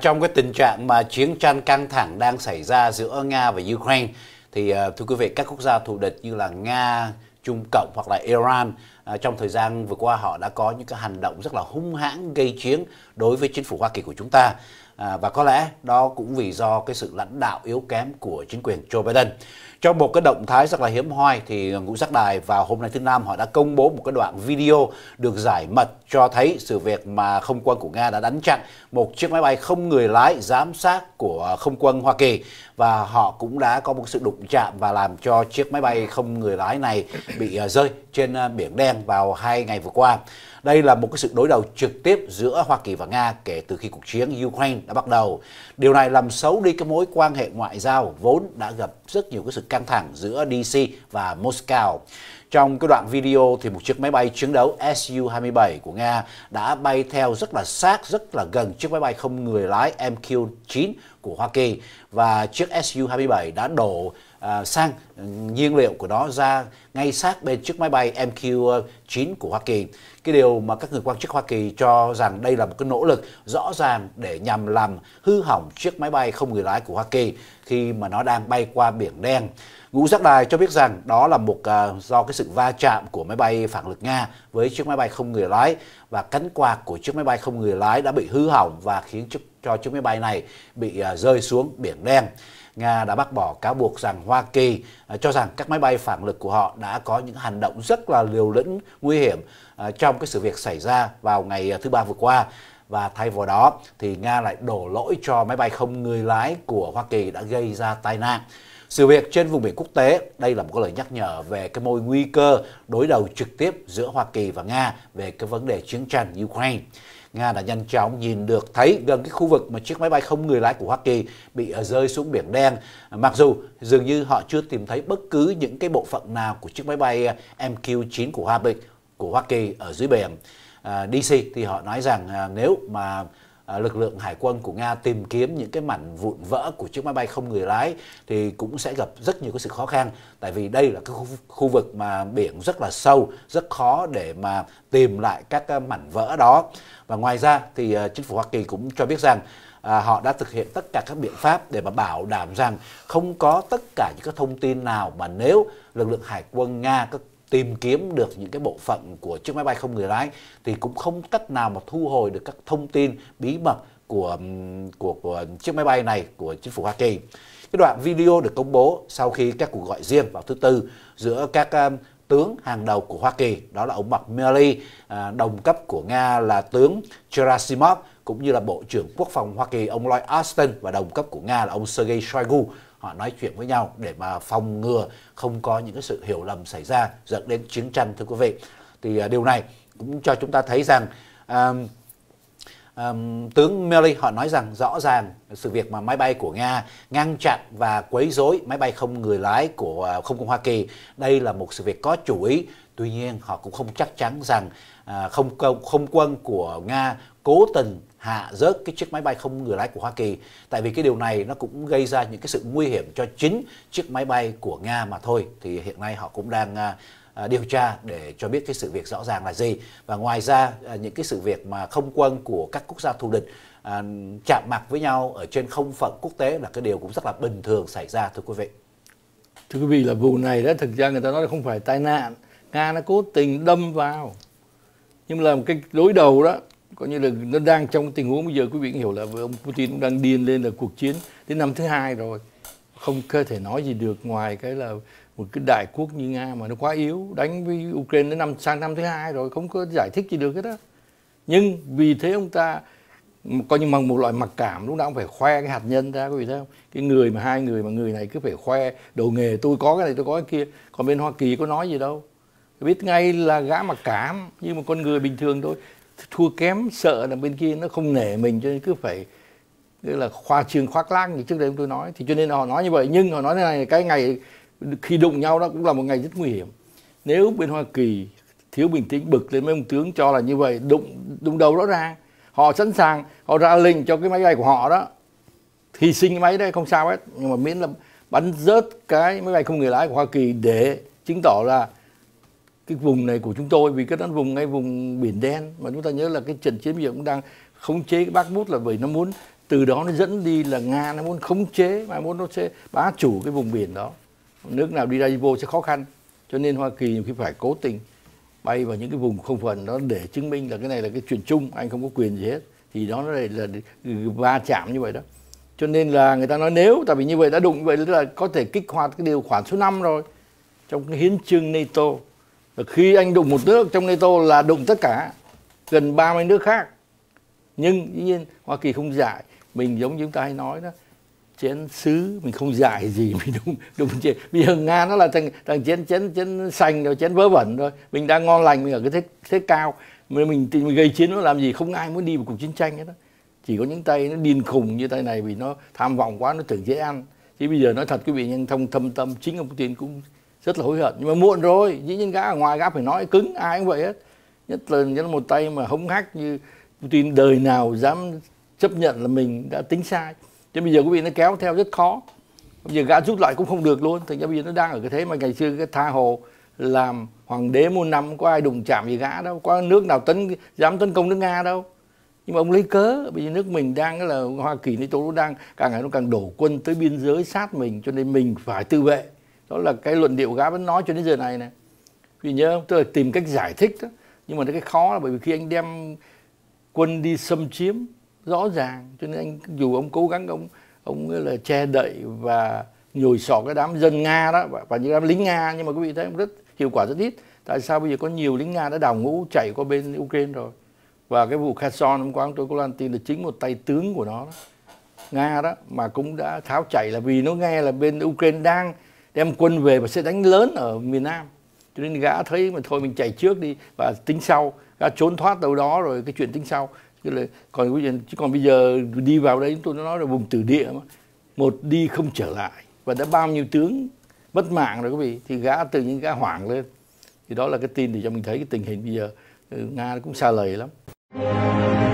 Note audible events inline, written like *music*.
Trong cái tình trạng mà chiến tranh căng thẳng đang xảy ra giữa Nga và Ukraine thì ờ, thưa quý vị các quốc gia thù địch như là Nga, Trung Cộng hoặc là Iran Ờ, trong thời gian vừa qua họ đã có những cái hành động rất là hung hãn gây chiến đối với chính phủ Hoa Kỳ của chúng ta à, và có lẽ đó cũng vì do cái sự lãnh đạo yếu kém của chính quyền Joe Biden. Trong một cái động thái rất là hiếm hoi thì ngũ sắc đài vào hôm nay thứ năm họ đã công bố một cái đoạn video được giải mật cho thấy sự việc mà không quân của Nga đã đánh chặn một chiếc máy bay không người lái giám sát của không quân Hoa Kỳ và họ cũng đã có một sự đụng chạm và làm cho chiếc máy bay không người lái này bị ờ, rơi trên biển đen Đen vào hai ngày vừa qua. Đây là một cái sự đối đầu trực tiếp giữa Hoa Kỳ và Nga kể từ khi cuộc chiến Ukraine đã bắt đầu. Điều này làm xấu đi cái mối quan hệ ngoại giao vốn đã gặp rất nhiều cái sự căng thẳng giữa DC và Moscow. Trong cái đoạn video thì một chiếc máy bay chiến đấu Su-27 của Nga đã bay theo rất là sát, rất là gần chiếc máy bay không người lái MQ-9 của Hoa Kỳ và chiếc Su-27 đã đổ Ờ, sang nhiên liệu của nó ra ngay sát bên chiếc máy bay MQ-9 của Hoa Kỳ. Cái điều mà các người quan chức Hoa Kỳ cho rằng đây là một cái nỗ lực rõ ràng để nhằm làm hư hỏng chiếc máy bay không người lái của Hoa Kỳ khi mà nó đang bay qua biển đen. Ngũ giác đài cho biết rằng đó là một uh, do cái sự va chạm của máy bay phản lực Nga với chiếc máy bay không người lái và cánh quạt của chiếc máy bay không người lái đã bị hư hỏng và khiến cho chiếc máy bay này bị uh, rơi xuống biển đen. Nga đã bác bỏ cáo buộc rằng Hoa Kỳ à, cho rằng các máy bay phản lực của họ đã có những hành động rất là liều lĩnh, nguy hiểm à, trong cái sự việc xảy ra vào ngày à, thứ ba vừa qua và thay vào đó thì Nga lại đổ lỗi cho máy bay không người lái của Hoa Kỳ đã gây ra tai nạn. Sự việc trên vùng biển quốc tế, đây là một lời nhắc nhở về cái mối nguy cơ đối đầu trực tiếp giữa Hoa Kỳ và Nga về cái vấn đề chiến tranh Ukraine. Nga đã nhanh chóng nhìn được thấy gần cái khu vực mà chiếc máy bay không người lái của Hoa Kỳ bị ờ, rơi xuống biển đen. Mặc dù dường như họ chưa tìm thấy bất cứ những cái bộ phận nào của chiếc máy bay ờ, MQ-9 của Hoa Bình của Hoa Kỳ ở dưới biển. Ờ, DC thì họ nói rằng nếu mà Ờ, lực lượng hải quân của Nga tìm kiếm những cái mảnh vụn vỡ của chiếc máy bay không người lái thì cũng sẽ gặp rất nhiều cái sự khó khăn tại vì đây là cái khu, khu vực mà biển rất là sâu, rất khó để mà tìm lại các ờ, mảnh vỡ đó. Và ngoài ra thì ờ, chính phủ Hoa Kỳ cũng cho biết rằng à, họ đã thực hiện tất cả các biện pháp để mà bảo đảm rằng không có tất cả những cái thông tin nào mà nếu lực lượng hải quân Nga có tìm kiếm được những cái bộ phận của chiếc máy bay không người lái thì cũng không cách nào mà thu hồi được các thông tin bí mật của của của chiếc máy bay này của chính phủ Hoa Kỳ. Cái đoạn video được công bố sau khi các cuộc gọi riêng vào thứ tư giữa các um, tướng hàng đầu của Hoa Kỳ, đó là ông Mark Milley, à, đồng cấp của Nga là tướng Gerasimov cũng như là Bộ trưởng Quốc phòng Hoa Kỳ ông Lloyd Austin và đồng cấp của Nga là ông Sergei Shoigu họ nói chuyện với nhau để mà phòng ngừa không có những cái sự hiểu lầm xảy ra dẫn đến chiến tranh thưa quý vị thì à, điều này cũng cho chúng ta thấy rằng um, um, tướng Milley họ nói rằng rõ ràng sự việc mà máy bay của Nga ngăn chặn và quấy rối máy bay không người lái của à, không quân Hoa Kỳ đây là một sự việc có chủ ý Tuy nhiên họ cũng không chắc chắn rằng à, không không quân của Nga cố tình hạ rớt cái chiếc máy bay không người lái của Hoa Kỳ tại vì cái điều này nó cũng gây ra những cái sự nguy hiểm cho chính chiếc máy bay của Nga mà thôi thì hiện nay họ cũng đang à, à điều tra để cho biết cái sự việc rõ ràng là gì và ngoài ra à, những cái sự việc mà không quân của các quốc gia thù địch à, chạm mặt với nhau ở trên không phận quốc tế là cái điều cũng rất là bình thường xảy ra thưa quý vị thưa quý vị là vụ này đó thực ra người ta nói là không phải tai nạn nga nó cố tình đâm vào nhưng mà làm cái đối đầu đó coi như là nó đang trong tình huống bây giờ quý vị hiểu là ông Putin cũng đang điên lên là cuộc chiến đến năm thứ hai rồi không cơ thể nói gì được ngoài cái là một cái đại quốc như nga mà nó quá yếu đánh với ukraine đến năm sang năm thứ hai rồi không có giải thích gì được hết đó. nhưng vì thế ông ta coi như bằng một loại mặc cảm lúc nào cũng phải khoe cái hạt nhân ra có vị thấy không cái người mà hai người mà người này cứ phải khoe đồ nghề tôi có cái này tôi có cái kia còn bên hoa kỳ có nói gì đâu biết ngay là gã mặc cảm như một con người bình thường thôi thua kém sợ là bên kia nó không nể mình cho nên cứ phải tức là khoa trường khoác lác như trước đây tôi nói thì cho nên họ nói như vậy nhưng họ nói thế này cái ngày khi đụng nhau đó cũng là một ngày rất nguy hiểm nếu bên Hoa Kỳ thiếu bình tĩnh bực lên mấy ông tướng cho là như vậy đụng đụng đầu rõ ràng họ sẵn sàng họ ra lệnh cho cái máy bay của họ đó hy sinh cái máy đấy không sao hết nhưng mà miễn là bắn rớt cái máy bay không người lái của Hoa Kỳ để chứng tỏ là cái vùng này của chúng tôi vì cái đó vùng ngay vùng biển đen mà chúng ta nhớ là cái trận chiến bây giờ cũng đang khống chế cái Bakhmut là bởi nó muốn từ đó nó dẫn đi là Nga nó muốn khống chế mà muốn nó sẽ bá chủ cái vùng biển đó nước nào đi ra vô sẽ khó khăn cho nên Hoa Kỳ nhiều khi phải cố tình bay vào những cái vùng không phần đó để chứng minh là cái này là cái chuyện chung anh không có quyền gì hết thì đó nó là va chạm như vậy đó cho nên là người ta nói nếu tại vì như vậy đã đụng như vậy là có thể kích hoạt cái điều khoản số 5 rồi trong cái hiến trương NATO khi anh đụng một nước trong NATO là đụng tất cả gần 30 nước khác nhưng dĩ nhiên Hoa Kỳ không giải mình giống như chúng ta hay nói đó chén sứ mình không giải gì *laughs* mình đúng đúng chén bây giờ nga nó là thằng thằng chén chén chén sành rồi chén vớ vẩn rồi mình đang ngon lành mình ở cái thế thế cao mình mình, mình gây chiến nó làm gì không ai muốn đi vào cuộc chiến tranh hết đó chỉ có những tay nó điên khùng như tay này vì nó tham vọng quá nó tưởng dễ ăn chứ bây giờ nói thật quý vị nhân thông thâm tâm chính ông putin cũng rất là hối hận nhưng mà muộn rồi dĩ nhiên gã ở ngoài gã phải nói cứng ai cũng vậy hết nhất là nhất là một tay mà hống hách như Putin đời nào dám chấp nhận là mình đã tính sai chứ bây giờ quý vị nó kéo theo rất khó bây giờ gã rút lại cũng không được luôn thành ra bây giờ nó đang ở cái thế mà ngày xưa cái tha hồ làm hoàng đế muôn năm có ai đụng chạm gì gã đâu có nước nào tấn dám tấn công nước nga đâu nhưng mà ông lấy cớ bây giờ nước mình đang là hoa kỳ nato nó đang càng ngày nó càng đổ quân tới biên giới sát mình cho nên mình phải tự vệ đó là cái luận điệu gã vẫn nói cho đến giờ này này vì nhớ tức là tìm cách giải thích đó nhưng mà cái khó là bởi vì khi anh đem quân đi xâm chiếm rõ ràng cho nên anh dù ông cố gắng ông ông là che đậy và nhồi sọ cái đám dân nga đó và, và những đám lính nga nhưng mà quý vị thấy rất hiệu quả rất ít tại sao bây giờ có nhiều lính nga đã đào ngũ chạy qua bên ukraine rồi và cái vụ Kherson hôm qua tôi có loan tin là chính một tay tướng của nó đó. Nga đó mà cũng đã tháo chạy là vì nó nghe là bên Ukraine đang đem quân về và sẽ đánh lớn ở miền Nam cho nên gã thấy mà thôi mình chạy trước đi và tính sau gã trốn thoát đâu đó rồi cái chuyện tính sau chứ là còn cái chuyện chứ còn bây giờ đi vào đấy tôi nói là vùng tử địa mà một đi không trở lại và đã bao nhiêu tướng mất mạng rồi quý vị thì gã từ những gã hoảng lên thì đó là cái tin để cho mình thấy cái tình hình bây giờ ừ, nga cũng xa lầy lắm